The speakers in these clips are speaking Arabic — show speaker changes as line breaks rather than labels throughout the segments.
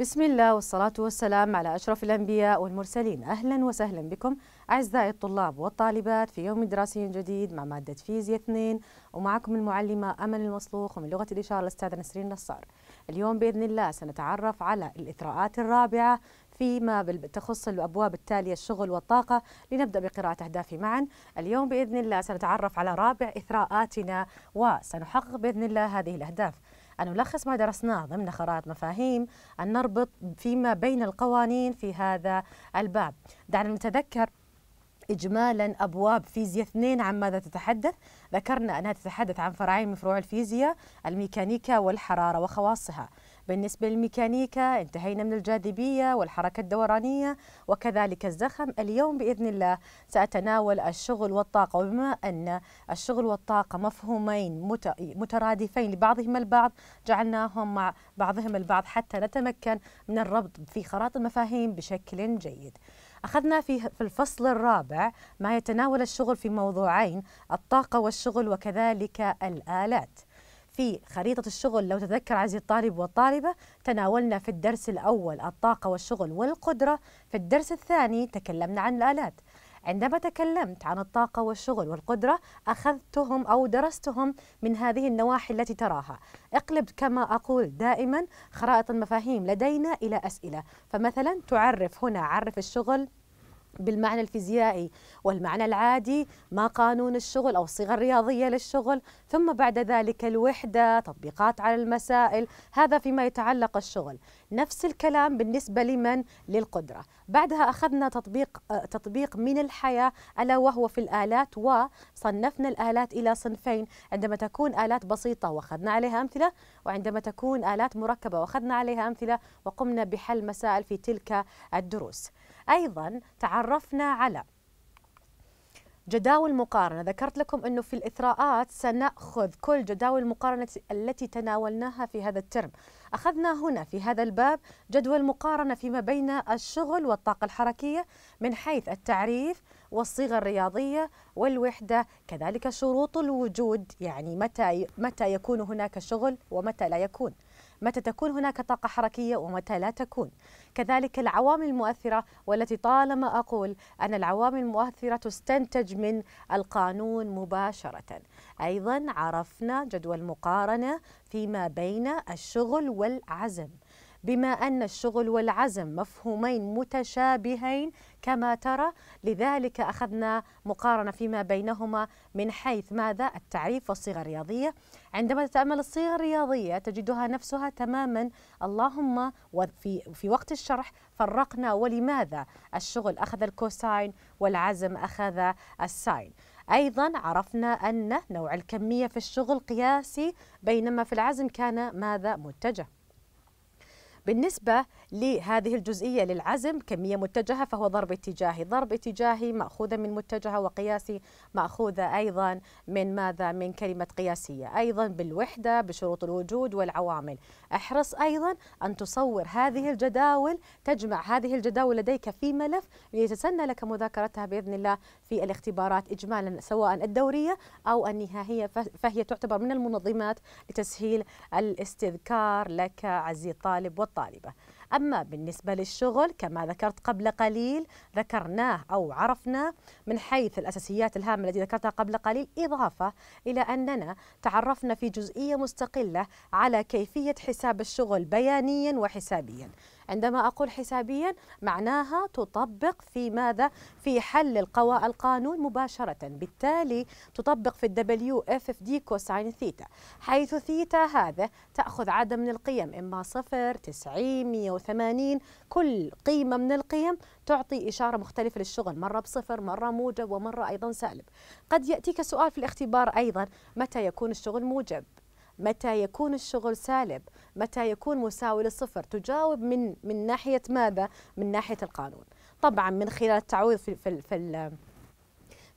بسم الله والصلاة والسلام على أشرف الأنبياء والمرسلين أهلا وسهلا بكم أعزائي الطلاب والطالبات في يوم دراسي جديد مع مادة فيزياء 2 ومعكم المعلمة أمل المصلوخ ومن لغة الإشارة الأستاذة نسرين نصار اليوم بإذن الله سنتعرف على الإثراءات الرابعة فيما تخص الأبواب التالية الشغل والطاقة لنبدأ بقراءة أهدافي معا اليوم بإذن الله سنتعرف على رابع إثراءاتنا وسنحقق بإذن الله هذه الأهداف أن نلخص ما درسناه ضمن خرائط مفاهيم أن نربط فيما بين القوانين في هذا الباب دعنا نتذكر اجمالا ابواب فيزياء اثنين عن ماذا تتحدث؟ ذكرنا انها تتحدث عن فرعين من فروع الفيزياء الميكانيكا والحراره وخواصها، بالنسبة للميكانيكا انتهينا من الجاذبية والحركة الدورانية وكذلك الزخم اليوم بإذن الله سأتناول الشغل والطاقة وبما أن الشغل والطاقة مفهومين مترادفين لبعضهما البعض جعلناهم مع بعضهم البعض حتى نتمكن من الربط في خراط المفاهيم بشكل جيد أخذنا في في الفصل الرابع ما يتناول الشغل في موضوعين الطاقة والشغل وكذلك الآلات في خريطة الشغل لو تتذكر عزيزي الطالب والطالبة تناولنا في الدرس الأول الطاقة والشغل والقدرة في الدرس الثاني تكلمنا عن الآلات عندما تكلمت عن الطاقة والشغل والقدرة أخذتهم أو درستهم من هذه النواحي التي تراها اقلب كما أقول دائما خرائط المفاهيم لدينا إلى أسئلة فمثلا تعرف هنا عرف الشغل بالمعنى الفيزيائي والمعنى العادي ما قانون الشغل أو الصيغه الرياضيه للشغل ثم بعد ذلك الوحدة تطبيقات على المسائل هذا فيما يتعلق الشغل نفس الكلام بالنسبة لمن للقدرة بعدها أخذنا تطبيق, تطبيق من الحياة ألا وهو في الآلات وصنفنا الآلات إلى صنفين عندما تكون آلات بسيطة وأخذنا عليها أمثلة وعندما تكون آلات مركبة وأخذنا عليها أمثلة وقمنا بحل مسائل في تلك الدروس أيضا تعرفنا على جداول مقارنة ذكرت لكم أنه في الإثراءات سنأخذ كل جداول المقارنة التي تناولناها في هذا الترم أخذنا هنا في هذا الباب جدول مقارنة فيما بين الشغل والطاقة الحركية من حيث التعريف والصيغة الرياضية والوحدة كذلك شروط الوجود يعني متى, متى يكون هناك شغل ومتى لا يكون متى تكون هناك طاقة حركية ومتى لا تكون كذلك العوامل المؤثرة والتي طالما أقول أن العوامل المؤثرة تستنتج من القانون مباشرة أيضا عرفنا جدول مقارنة فيما بين الشغل والعزم بما أن الشغل والعزم مفهومين متشابهين كما ترى لذلك أخذنا مقارنة فيما بينهما من حيث ماذا التعريف والصيغة الرياضية عندما تتأمل الصيغة الرياضية تجدها نفسها تماما اللهم وفي في وقت الشرح فرقنا ولماذا الشغل أخذ الكوساين والعزم أخذ الساين أيضا عرفنا أن نوع الكمية في الشغل قياسي بينما في العزم كان ماذا متجه بالنسبة لهذه الجزئية للعزم كمية متجهة فهو ضرب اتجاهي ضرب اتجاهي مأخوذة من متجهة وقياسي مأخوذة أيضا من ماذا من كلمة قياسية أيضا بالوحدة بشروط الوجود والعوامل احرص أيضا أن تصور هذه الجداول تجمع هذه الجداول لديك في ملف ليتسنى لك مذاكرتها بإذن الله في الاختبارات إجمالا سواء الدورية أو النهائية فهي تعتبر من المنظمات لتسهيل الاستذكار لك عزيزي الطالب الطالبة أما بالنسبة للشغل كما ذكرت قبل قليل ذكرناه أو عرفنا من حيث الأساسيات الهامة التي ذكرتها قبل قليل إضافة إلى أننا تعرفنا في جزئية مستقلة على كيفية حساب الشغل بيانيا وحسابيا عندما أقول حسابيا معناها تطبق في ماذا؟ في حل القانون مباشرة بالتالي تطبق في الدبليو اف اف دي كوساين ثيتا حيث ثيتا هذا تأخذ عدد من القيم إما صفر 90 180 كل قيمة من القيم تعطي إشارة مختلفة للشغل مرة بصفر مرة موجب ومرة أيضا سالب قد يأتيك سؤال في الاختبار أيضا متى يكون الشغل موجب متى يكون الشغل سالب متى يكون مساوي للصفر تجاوب من من ناحيه ماذا من ناحيه القانون طبعا من خلال التعويض في في, في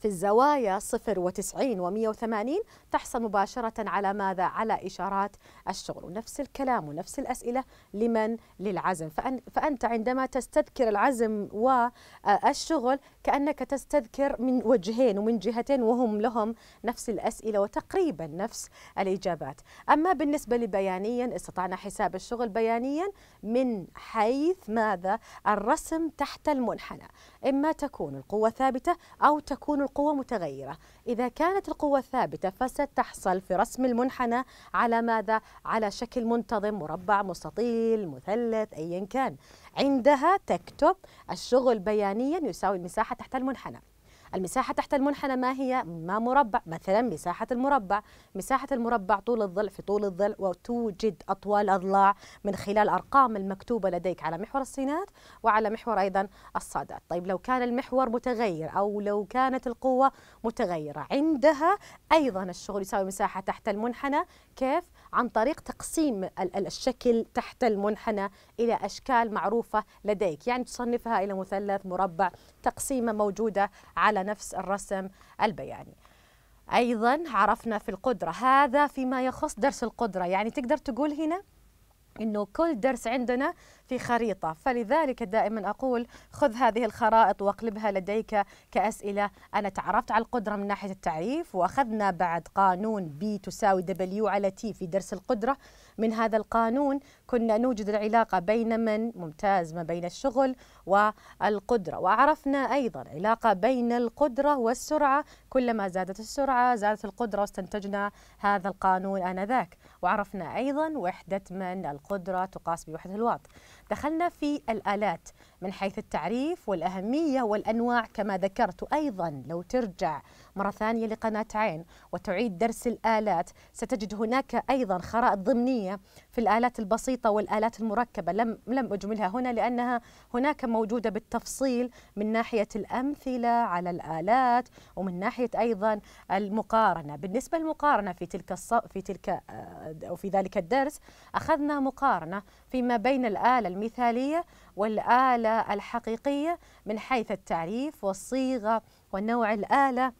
في الزوايا 0 و90 و180 تحصل مباشرة على ماذا؟ على إشارات الشغل ونفس الكلام ونفس الأسئلة لمن للعزم فأنت عندما تستذكر العزم والشغل كأنك تستذكر من وجهين ومن جهتين وهم لهم نفس الأسئلة وتقريبا نفس الإجابات أما بالنسبة لبيانيا استطعنا حساب الشغل بيانيا من حيث ماذا؟ الرسم تحت المنحنى إما تكون القوة ثابتة أو تكون القوة متغيرة إذا كانت القوة ثابتة فستحصل في رسم المنحنى على ماذا؟ على شكل منتظم مربع مستطيل مثلث أيا كان عندها تكتب الشغل بيانيا يساوي المساحة تحت المنحنى المساحة تحت المنحنى ما هي؟ ما مربع مثلا مساحة المربع مساحة المربع طول الضلع في طول الضلع وتوجد أطوال أضلاع من خلال أرقام المكتوبة لديك على محور السينات وعلى محور أيضا الصادات طيب لو كان المحور متغير أو لو كانت القوة متغيرة عندها أيضا الشغل يساوي مساحة تحت المنحنى كيف؟ عن طريق تقسيم الشكل تحت المنحنى إلى أشكال معروفة لديك يعني تصنفها إلى مثلث مربع تقسيمة موجودة على نفس الرسم البياني أيضا عرفنا في القدرة هذا فيما يخص درس القدرة يعني تقدر تقول هنا انه كل درس عندنا في خريطه فلذلك دائما اقول خذ هذه الخرائط واقلبها لديك كاسئله انا تعرفت على القدره من ناحيه التعريف واخذنا بعد قانون بي تساوي دبليو على تي في درس القدره من هذا القانون كنا نوجد العلاقه بين من ممتاز ما بين الشغل والقدره وعرفنا ايضا علاقه بين القدره والسرعه كلما زادت السرعه زادت القدره واستنتجنا هذا القانون انذاك وعرفنا أيضا وحدة من القدرة تقاس بوحدة الواط دخلنا في الآلات من حيث التعريف والأهمية والأنواع كما ذكرت وأيضا لو ترجع مرة ثانية لقناة عين وتعيد درس الآلات ستجد هناك أيضا خرائط ضمنية في الآلات البسيطة والآلات المركبة لم, لم أجملها هنا لأنها هناك موجودة بالتفصيل من ناحية الأمثلة على الآلات ومن ناحية أيضا المقارنة بالنسبة للمقارنة في تلك الص... في تلك آه، أو في ذلك الدرس أخذنا مقارنة فيما بين الآلة المثالية والآلة الحقيقية من حيث التعريف والصيغة ونوع الآلة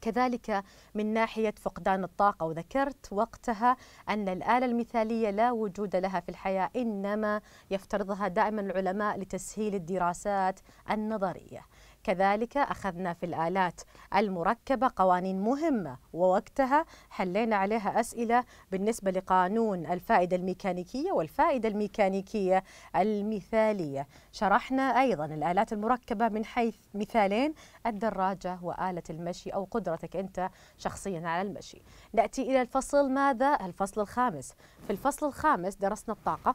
كذلك من ناحية فقدان الطاقة وذكرت وقتها أن الآلة المثالية لا وجود لها في الحياة إنما يفترضها دائما العلماء لتسهيل الدراسات النظرية كذلك أخذنا في الآلات المركبة قوانين مهمة ووقتها حلينا عليها أسئلة بالنسبة لقانون الفائدة الميكانيكية والفائدة الميكانيكية المثالية شرحنا أيضا الآلات المركبة من حيث مثالين الدراجة وآلة المشي أو قدرتك أنت شخصيا على المشي نأتي إلى الفصل ماذا؟ الفصل الخامس في الفصل الخامس درسنا الطاقة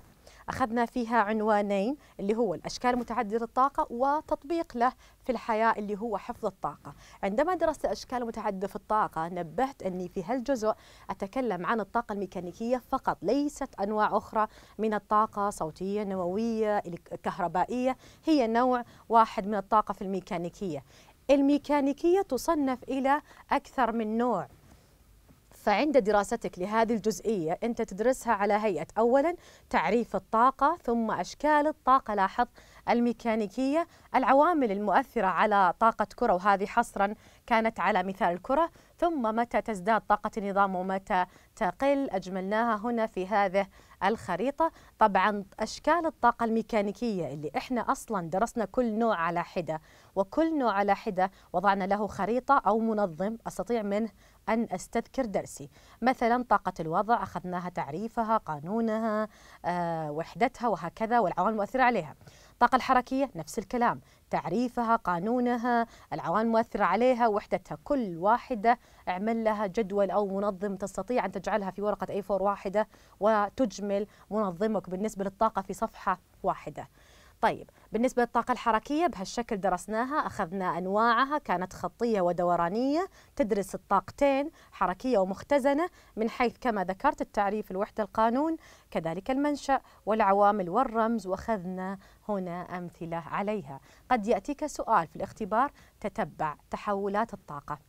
أخذنا فيها عنوانين اللي هو الأشكال متعددة الطاقة وتطبيق له في الحياة اللي هو حفظ الطاقة عندما درست أشكال متعددة في الطاقة نبهت أني في هالجزء أتكلم عن الطاقة الميكانيكية فقط ليست أنواع أخرى من الطاقة صوتية نووية كهربائية هي نوع واحد من الطاقة في الميكانيكية الميكانيكية تصنف إلى أكثر من نوع فعند دراستك لهذه الجزئية أنت تدرسها على هيئة أولا تعريف الطاقة ثم أشكال الطاقة لاحظ الميكانيكية العوامل المؤثرة على طاقة كرة وهذه حصرا كانت على مثال الكرة ثم متى تزداد طاقة النظام ومتى تقل أجملناها هنا في هذه الخريطة طبعا أشكال الطاقة الميكانيكية اللي إحنا أصلا درسنا كل نوع على حدة وكل نوع على حدة وضعنا له خريطة أو منظم أستطيع منه أن أستذكر درسي مثلا طاقة الوضع أخذناها تعريفها قانونها آه، وحدتها وهكذا والعوامل المؤثرة عليها الطاقة الحركية نفس الكلام تعريفها قانونها العوامل المؤثرة عليها وحدتها كل واحدة اعمل لها جدول أو منظم تستطيع أن تجعلها في ورقة A4 واحدة وتجمل منظمك بالنسبة للطاقة في صفحة واحدة طيب بالنسبة للطاقة الحركية بهالشكل درسناها أخذنا أنواعها كانت خطية ودورانية تدرس الطاقتين حركية ومختزنة من حيث كما ذكرت التعريف الوحدة القانون كذلك المنشأ والعوامل والرمز وأخذنا هنا أمثلة عليها قد يأتيك سؤال في الاختبار تتبع تحولات الطاقة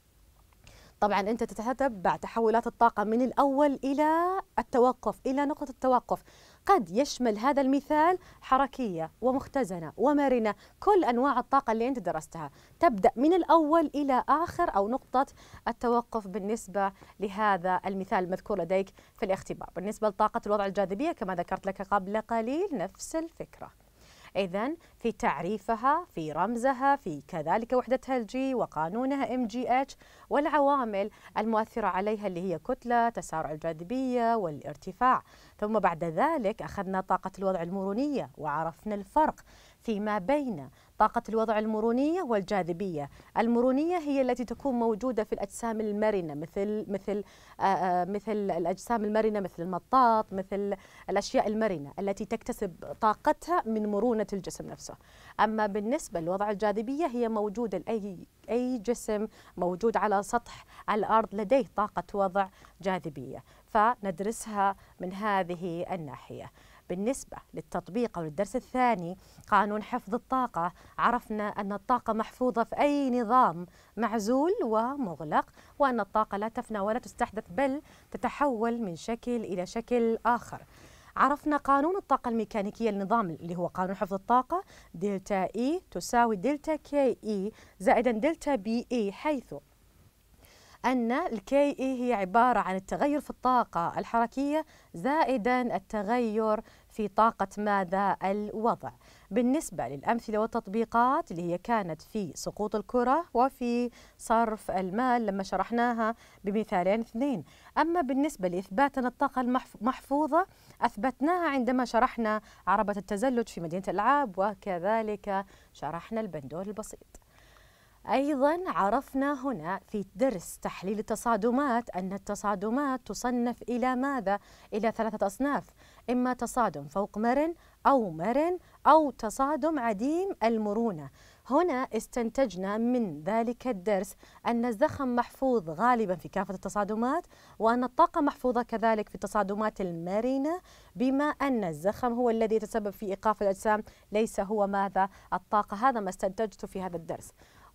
طبعا انت تتتبع تحولات الطاقه من الاول الى التوقف الى نقطه التوقف قد يشمل هذا المثال حركية ومختزنة ومرنة كل أنواع الطاقة اللي أنت درستها تبدأ من الأول إلى آخر أو نقطة التوقف بالنسبة لهذا المثال المذكور لديك في الاختبار بالنسبة لطاقة الوضع الجاذبية كما ذكرت لك قبل قليل نفس الفكرة إذا في تعريفها في رمزها في كذلك وحدتها الجي وقانونها ام جي اتش والعوامل المؤثرة عليها اللي هي كتلة تسارع الجاذبية والارتفاع ثم بعد ذلك أخذنا طاقة الوضع المرونية وعرفنا الفرق فيما بين طاقة الوضع المرونية والجاذبية، المرونية هي التي تكون موجودة في الأجسام المرنة مثل مثل آه، آه، مثل الأجسام المرنة مثل المطاط، مثل الأشياء المرنة التي تكتسب طاقتها من مرونة الجسم نفسه. أما بالنسبة لوضع الجاذبية هي موجودة لأي أي جسم موجود على سطح الأرض لديه طاقة وضع جاذبية، فندرسها من هذه الناحية. بالنسبة للتطبيق أو للدرس الثاني قانون حفظ الطاقة عرفنا أن الطاقة محفوظة في أي نظام معزول ومغلق وأن الطاقة لا تفنى ولا تستحدث بل تتحول من شكل إلى شكل آخر عرفنا قانون الطاقة الميكانيكية للنظام اللي هو قانون حفظ الطاقة دلتا إي e تساوي دلتا كي إي e زائدا دلتا بي إي حيث أن الكي إي e هي عبارة عن التغير في الطاقة الحركية زائدا التغير في طاقة ماذا الوضع بالنسبة للأمثلة والتطبيقات اللي هي كانت في سقوط الكرة وفي صرف المال لما شرحناها بمثالين اثنين أما بالنسبة لإثباتنا الطاقة المحفوظة أثبتناها عندما شرحنا عربة التزلج في مدينة الألعاب وكذلك شرحنا البندول البسيط أيضا عرفنا هنا في درس تحليل التصادمات أن التصادمات تصنف إلى ماذا؟ إلى ثلاثة أصناف إما تصادم فوق مرن أو مرن أو تصادم عديم المرونة هنا استنتجنا من ذلك الدرس أن الزخم محفوظ غالبا في كافة التصادمات وأن الطاقة محفوظة كذلك في التصادمات المرنة بما أن الزخم هو الذي يتسبب في إيقاف الأجسام ليس هو ماذا الطاقة هذا ما استنتجته في هذا الدرس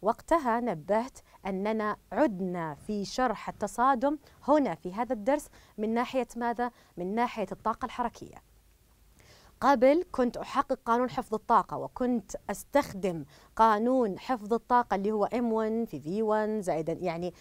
وقتها نبهت أننا عدنا في شرح التصادم هنا في هذا الدرس من ناحية ماذا؟ من ناحية الطاقة الحركية قبل كنت أحقق قانون حفظ الطاقة وكنت أستخدم قانون حفظ الطاقة اللي هو M1 في V1 زائدا يعني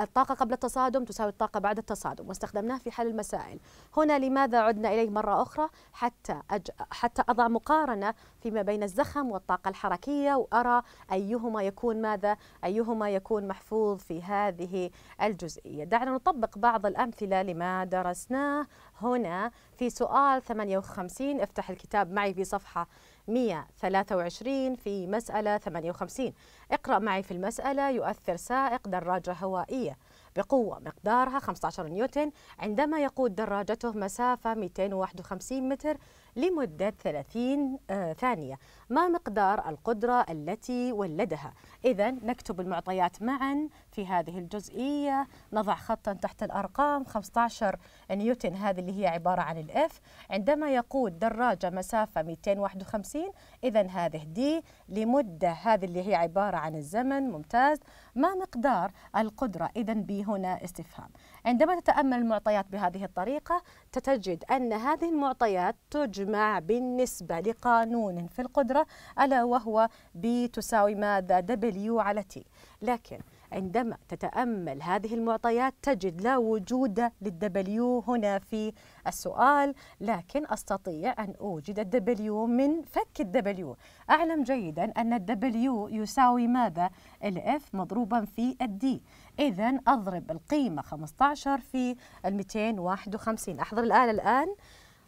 الطاقة قبل التصادم تساوي الطاقة بعد التصادم واستخدمناه في حل المسائل هنا لماذا عدنا إليه مرة أخرى حتى أج... حتى أضع مقارنة فيما بين الزخم والطاقة الحركية وأرى أيهما يكون ماذا أيهما يكون محفوظ في هذه الجزئية دعنا نطبق بعض الأمثلة لما درسناه هنا في سؤال 58 المشاركين افتح الكتاب معي في صفحة 123 في مسألة 58 اقرأ معي في المسألة يؤثر سائق دراجة هوائية بقوة مقدارها 15 نيوتن عندما يقود دراجته مسافة 251 متر لمدة 30 آه، ثانية ما مقدار القدرة التي ولدها؟ إذا نكتب المعطيات معا في هذه الجزئية نضع خطا تحت الأرقام 15 نيوتن هذه اللي هي عبارة عن الإف عندما يقود دراجة مسافة 251 إذا هذه دي لمدة هذه اللي هي عبارة عن الزمن ممتاز ما مقدار القدرة إذا بي هنا استفهام عندما تتأمل المعطيات بهذه الطريقة تتجد أن هذه المعطيات تجمع بالنسبة لقانون في القدرة ألا وهو بي تساوي ماذا دبليو على تي لكن عندما تتأمل هذه المعطيات تجد لا وجود للدبليو هنا في السؤال لكن أستطيع أن أوجد الدبليو من فك الدبليو أعلم جيدا أن الدبليو يساوي ماذا؟ الإف مضروبا في الدي إذا أضرب القيمة 15 في ال 251 أحضر الآلة الآن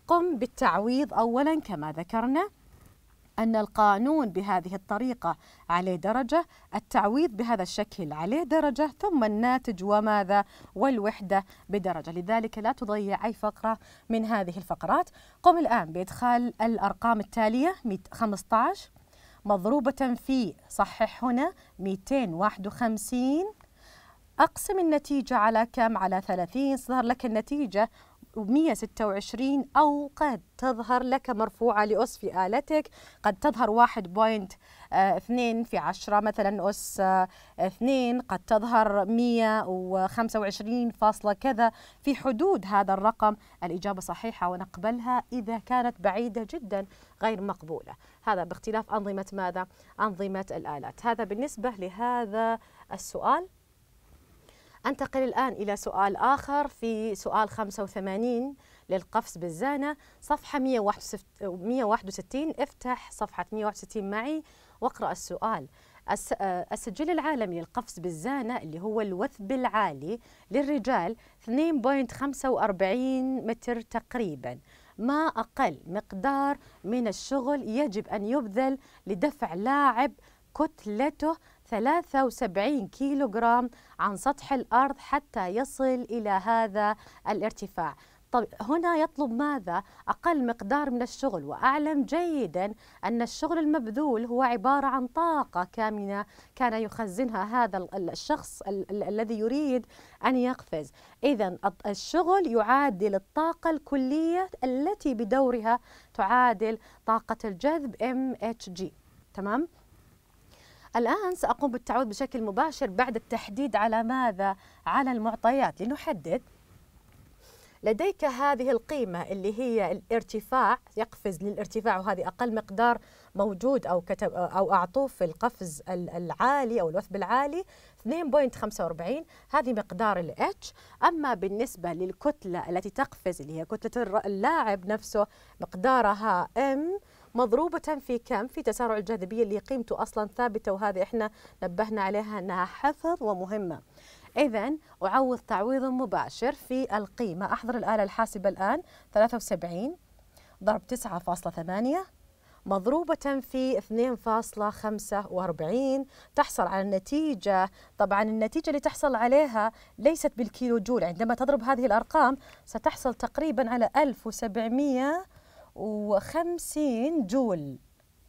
قم بالتعويض أولا كما ذكرنا أن القانون بهذه الطريقة عليه درجة التعويض بهذا الشكل عليه درجة ثم الناتج وماذا والوحدة بدرجة لذلك لا تضيع أي فقرة من هذه الفقرات قم الآن بإدخال الأرقام التالية 15 مضروبة في صحح هنا 251 أقسم النتيجة على كم؟ على 30 صار لك النتيجة 126 أو قد تظهر لك مرفوعة لأس في آلتك قد تظهر 1.2 آه، في 10 مثلا أس 2 آه، قد تظهر 125 فاصلة كذا في حدود هذا الرقم الإجابة صحيحة ونقبلها إذا كانت بعيدة جدا غير مقبولة هذا باختلاف أنظمة ماذا؟ أنظمة الآلات هذا بالنسبة لهذا السؤال أنتقل الآن إلى سؤال آخر في سؤال 85 للقفز بالزانة صفحة 161 افتح صفحة 161 معي واقرأ السؤال السجل آه، العالمي للقفز بالزانة اللي هو الوثب العالي للرجال 2.45 متر تقريبا ما أقل مقدار من الشغل يجب أن يبذل لدفع لاعب كتلته 73 كيلوغرام عن سطح الأرض حتى يصل إلى هذا الارتفاع طب هنا يطلب ماذا؟ أقل مقدار من الشغل وأعلم جيدا أن الشغل المبذول هو عبارة عن طاقة كامنة كان يخزنها هذا الشخص ال ال الذي يريد أن يقفز إذا الشغل يعادل الطاقة الكلية التي بدورها تعادل طاقة الجذب MHG تمام؟ الآن سأقوم بالتعويض بشكل مباشر بعد التحديد على ماذا؟ على المعطيات لنحدد لديك هذه القيمة اللي هي الارتفاع يقفز للارتفاع وهذه أقل مقدار موجود أو كتب أو أعطوه في القفز العالي أو الوثب العالي 2.45 هذه مقدار الاتش H أما بالنسبة للكتلة التي تقفز اللي هي كتلة اللاعب نفسه مقدارها M مضروبة في كم في تسارع الجاذبية اللي قيمته أصلا ثابتة وهذه إحنا نبهنا عليها أنها حفظ ومهمة إذا أعوض تعويض مباشر في القيمة أحضر الآلة الحاسبة الآن 73 ضرب 9.8 مضروبة في 2.45 تحصل على النتيجة طبعا النتيجة اللي تحصل عليها ليست بالكيلو جول عندما تضرب هذه الأرقام ستحصل تقريبا على 1700 وخمسين جول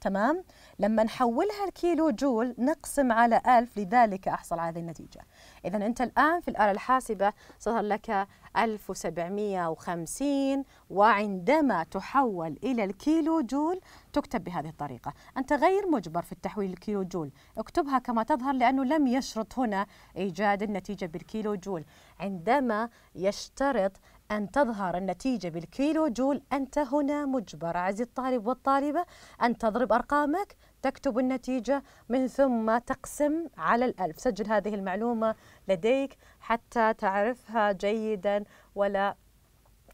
تمام لما نحولها الكيلو جول نقسم على 1000 لذلك أحصل على هذه النتيجة إذا أنت الآن في الآلة الحاسبة صار لك 1750 وعندما تحول إلى الكيلو جول تكتب بهذه الطريقة أنت غير مجبر في التحويل الكيلو جول اكتبها كما تظهر لأنه لم يشرط هنا إيجاد النتيجة بالكيلو جول عندما يشترط أن تظهر النتيجة بالكيلو جول أنت هنا مجبر عزيزي الطالب والطالبة أن تضرب أرقامك تكتب النتيجة من ثم تقسم على الألف سجل هذه المعلومة لديك حتى تعرفها جيدا ولا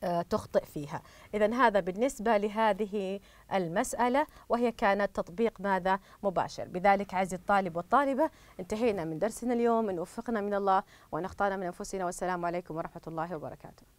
آه، تخطئ فيها إذا هذا بالنسبة لهذه المسألة وهي كانت تطبيق ماذا مباشر بذلك عزيزي الطالب والطالبة انتهينا من درسنا اليوم إن وفقنا من الله وأن من أنفسنا والسلام عليكم ورحمة الله وبركاته